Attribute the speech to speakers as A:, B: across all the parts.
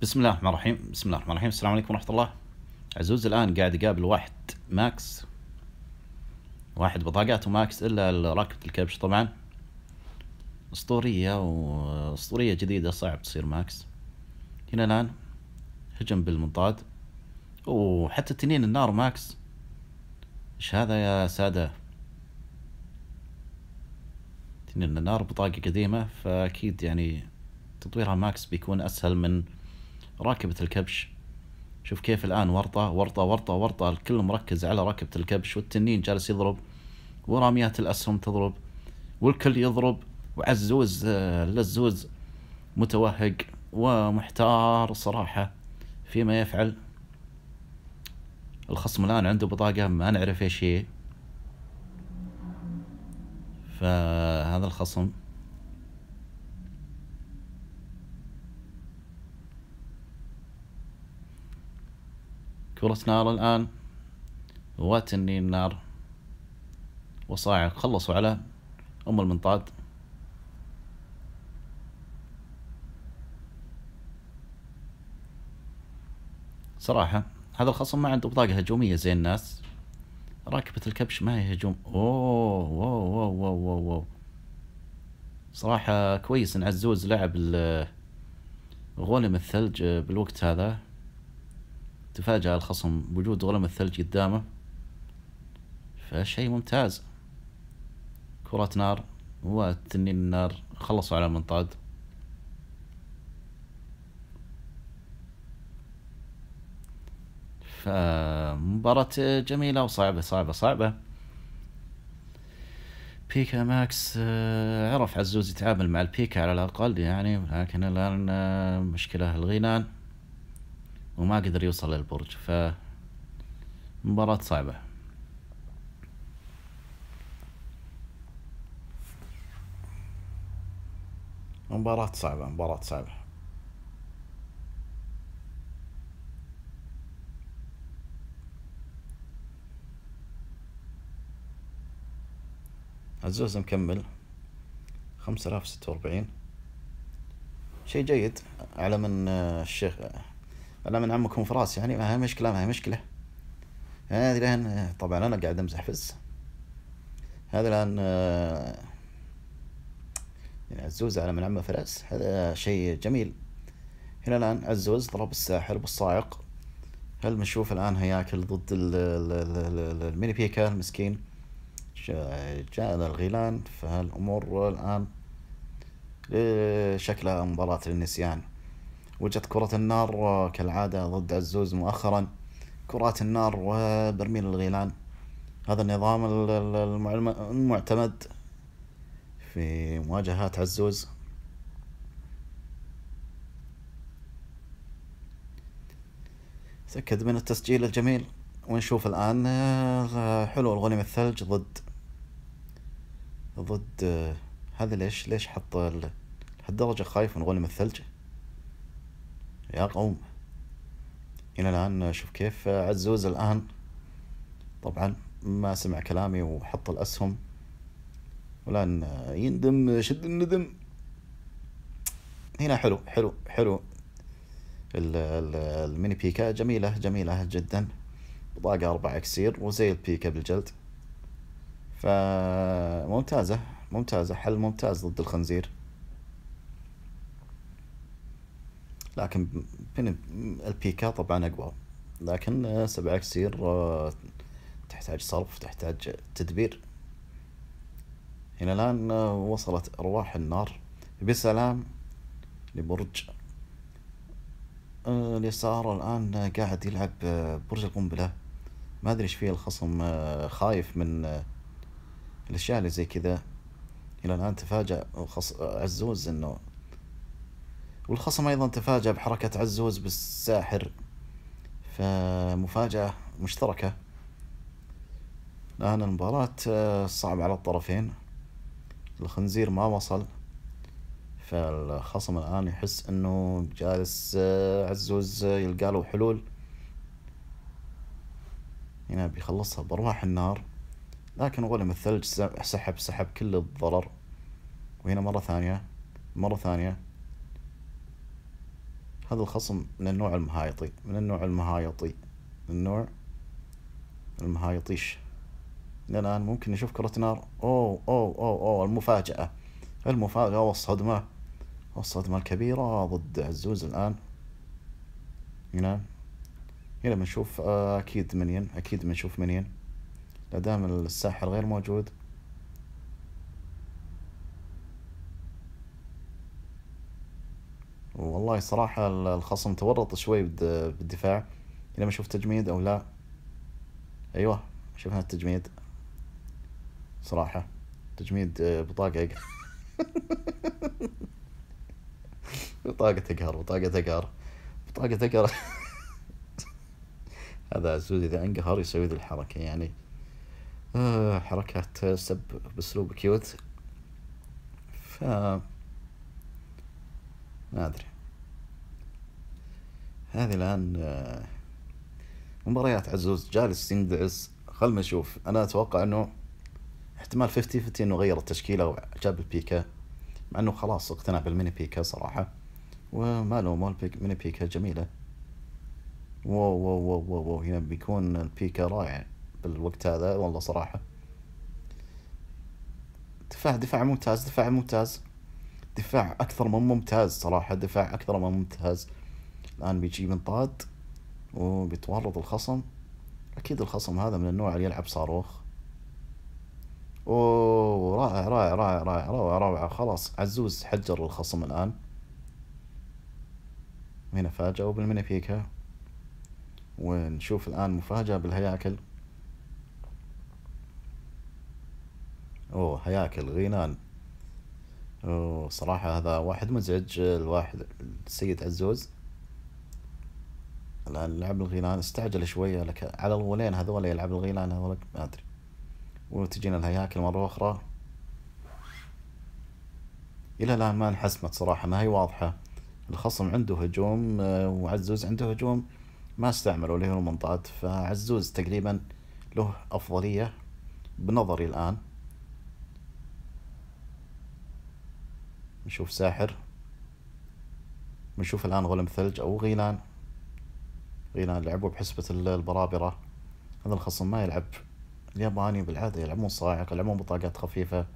A: بسم الله الرحمن الرحيم بسم الله الرحمن الرحيم السلام عليكم ورحمة الله عزوز الآن قاعد يقابل واحد ماكس واحد بطاقاته ماكس إلا راكبة الكبش طبعا أسطورية وأسطورية جديدة صعب تصير ماكس هنا الآن هجم بالمنطاد وحتى تنين النار ماكس إيش هذا يا سادة تنين النار بطاقة قديمة فأكيد يعني تطويرها ماكس بيكون أسهل من راكبة الكبش شوف كيف الآن ورطة ورطة ورطة ورطة الكل مركز على راكبة الكبش والتنين جالس يضرب وراميات الأسهم تضرب والكل يضرب وعزوز آه، لزوز متوهق ومحتار صراحة فيما يفعل الخصم الآن عنده بطاقة ما نعرف إيش هي فهذا الخصم كرة نار الآن واتني النار وصاعق خلصوا على أم المنطاد صراحة هذا الخصم ما عنده بطاقة هجومية زي الناس راكبة الكبش ما هي هجوم أوه أوه أوه أوه أوه أوه. صراحة كويس إن عزوز لعب غولم الثلج بالوقت هذا تفاجأ الخصم بوجود غلم الثلج قدامه فشيء ممتاز كرة نار وتنين النار خلصوا على المنطاد فمباراة جميلة وصعبة صعبة صعبة بيكا ماكس عرف عزوز يتعامل مع البيكا على الأقل يعني لكن الآن مشكلة الغينان وما قدر يوصل للبرج ف مباراة صعبة مباراة صعبة مباراة صعبة عزوز مكمل خمسة آلاف ستة وأربعين شيء جيد أعلى من الشيخ انا من عمكم فراس يعني ما هي مشكله ما هي مشكله هذه الان طبعا انا قاعد امزح فز هذا الان يعني عزوز على من عمه فراس هذا شيء جميل هنا الان عزوز ضرب الساحر بالصاعق هل بنشوف الان هياكل ضد الميني بيكا المسكين جاء الغيلان فهالامور الان شكلها مباراة للنسيان وجدت كرة النار كالعادة ضد عزوز مؤخرا كرات النار وبرميل الغيلان هذا النظام المعتمد في مواجهات عزوز تأكد من التسجيل الجميل ونشوف الآن آه، حلو الغنم الثلج ضد ضد آه، هذا ليش ليش حط لهالدرجة خايف من غنم الثلج يا قوم إلى الآن شوف كيف عزوز الآن طبعا ما سمع كلامي وحط الأسهم والآن يندم شد الندم هنا حلو حلو حلو الميني بيكا جميلة جميلة جدا بطاقة أربعة أكسير وزي البيكا بالجلد فممتازة ممتازة حل ممتاز ضد الخنزير لكن البيكا طبعا اقوى لكن سبع اكسير آه، تحتاج صرف تحتاج تدبير إلى الآن آه، وصلت أرواح النار بسلام لبرج آه، اليسار الآن قاعد يلعب برج القنبلة ما أدري إيش فيه الخصم خايف من الأشياء اللي زي كذا إلى الآن تفاجأ عزوز إنه والخصم أيضا تفاجأ بحركة عزوز بالساحر فمفاجأة مشتركة الآن المباراة آه، صعبة على الطرفين الخنزير ما وصل فالخصم الآن يحس أنه جالس آه، عزوز آه، يلقى له حلول هنا بيخلصها برواح النار لكن غلم الثلج سحب سحب كل الضرر وهنا مرة ثانية مرة ثانية هذا الخصم من النوع المهايطي من النوع المهايطي من النوع المهايطيش إلى الآن ممكن نشوف كرة نار أوه أوه أوه أوه المفاجأة المفاجأة والصدمة والصدمة الكبيرة ضد عزوز الآن هنا نعم. هنا بنشوف آه، أكيد منين أكيد بنشوف منين لا دام الساحر غير موجود والله صراحة الخصم تورط شوي بالدفاع ما شوف تجميد او لا ايوه شفنا التجميد صراحة تجميد آه، بطاقة بطاقة تقهر بطاقة تقهر بطاقة تقهر هذا عزوز اذا انقهر يسوي ذي الحركة يعني آه، حركات سب باسلوب كيوت ف ما ادري هذه الآن آه، مباريات عزوز جالس يندعس خلنا نشوف أنا أتوقع أنه احتمال 50 50 أنه غير التشكيلة وجاب البيكا مع أنه خلاص اقتنع بالميني بيكا صراحة وما له مال بيك ميني بيكا جميلة واو واو واو, واو هنا بيكون البيكا رائع بالوقت هذا والله صراحة دفاع دفاع ممتاز دفاع ممتاز دفاع أكثر من ممتاز صراحة دفاع أكثر من ممتاز الآن بيجيب انطاد وبيتورط الخصم أكيد الخصم هذا من النوع اللي يلعب صاروخ أوه رائع رائع رائع رائع روعة روعة خلاص عزوز حجر الخصم الآن هنا فاجأوا بالمنافيكا ونشوف الآن مفاجأة بالهياكل أوه هياكل غينان أوه صراحة هذا واحد مزعج الواحد السيد عزوز الان لعب الغيلان استعجل شويه لك على الغولين هذول يلعب الغيلان هذول ما ادري وتجينا الهياكل مره اخرى الى الان ما انحسمت صراحه ما هي واضحه الخصم عنده هجوم آه، وعزوز عنده هجوم ما استعملوا اللي هو المنطاد فعزوز تقريبا له افضليه بنظري الان نشوف ساحر نشوف الان غلم ثلج او غيلان غينا لعبوا بحسبة البرابرة هذا الخصم ما يلعب الياباني بالعادة يلعبون صاعقة يلعبون بطاقات خفيفة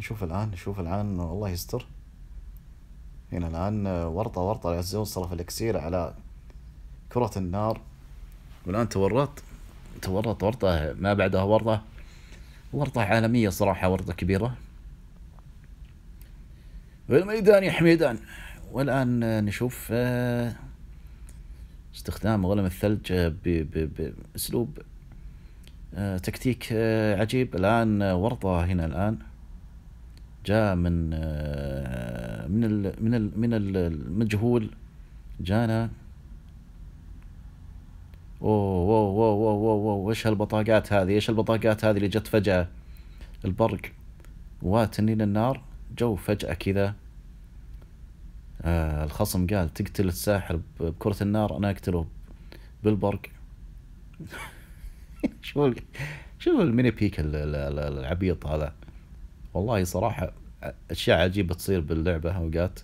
A: نشوف الآن نشوف الآن والله يستر هنا الآن آه، ورطة ورطة العزوز صرف الإكسير على كرة النار والآن تورط تورط ورطة ما بعدها ورطة ورطة عالمية صراحة ورطة كبيرة والميدان يا حميدان والآن آه، نشوف آه، استخدام غلم الثلج آه، باسلوب آه، تكتيك آه، عجيب الان ورطه هنا الان جاء من من ال من ال من المجهول جانا اوه واو واو ايش هالبطاقات هذه ايش البطاقات هذه اللي جت فجأة البرق وتنين النار جو فجأة كذا آه الخصم قال تقتل الساحر بكرة النار أنا أقتله بالبرق شوف شوف الميني بيك العبيط هذا والله صراحة أشياء عجيبة تصير باللعبة أوقات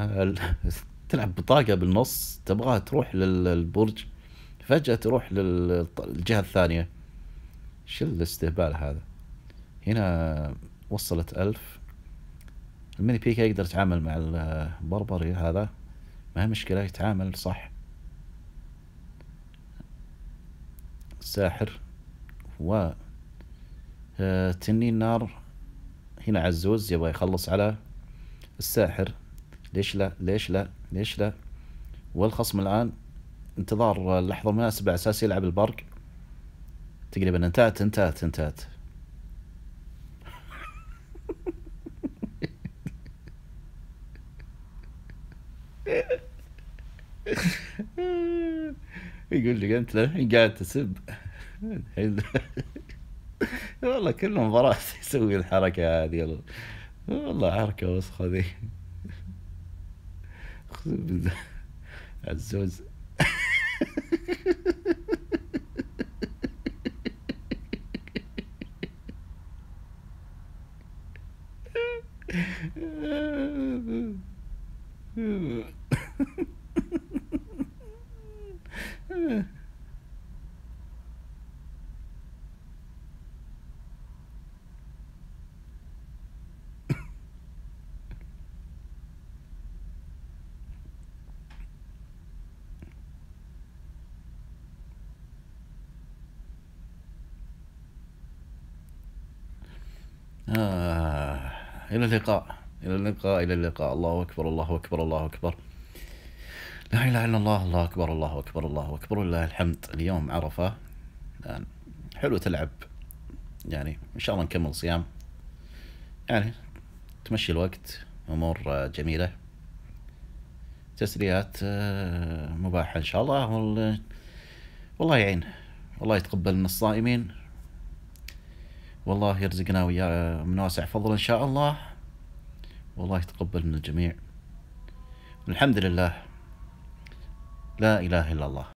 A: آه، تلعب بطاقة بالنص تبغاها تروح للبرج فجأة تروح للجهة الثانية شو الاستهبال هذا هنا وصلت ألف الميني بيكا يقدر يتعامل مع البربري هذا ما هي مشكلة يتعامل صح الساحر و آه، تنين نار هنا عزوز يبغى يخلص على الساحر ليش لا ليش لا ليش لا والخصم الآن انتظار آه، اللحظة المناسبة على أساس يلعب البرق تقريبا انتهت انتهت انتهت يقول لي انت قاعد تسب والله كل مباراة يسوي الحركة هذه والله حركة وسخة ذي عزوز آه. إلى اللقاء إلى اللقاء إلى اللقاء الله أكبر الله أكبر الله أكبر لا إله إلا الله الله أكبر الله أكبر الله أكبر ولله الحمد اليوم عرفة حلو تلعب يعني إن شاء الله نكمل صيام يعني تمشي الوقت أمور جميلة تسليات آه، مباحة إن شاء الله والله يعين والله يتقبل من الصائمين والله يرزقنا وياه من واسع فضل إن شاء الله والله يتقبل من الجميع والحمد لله لا إله إلا الله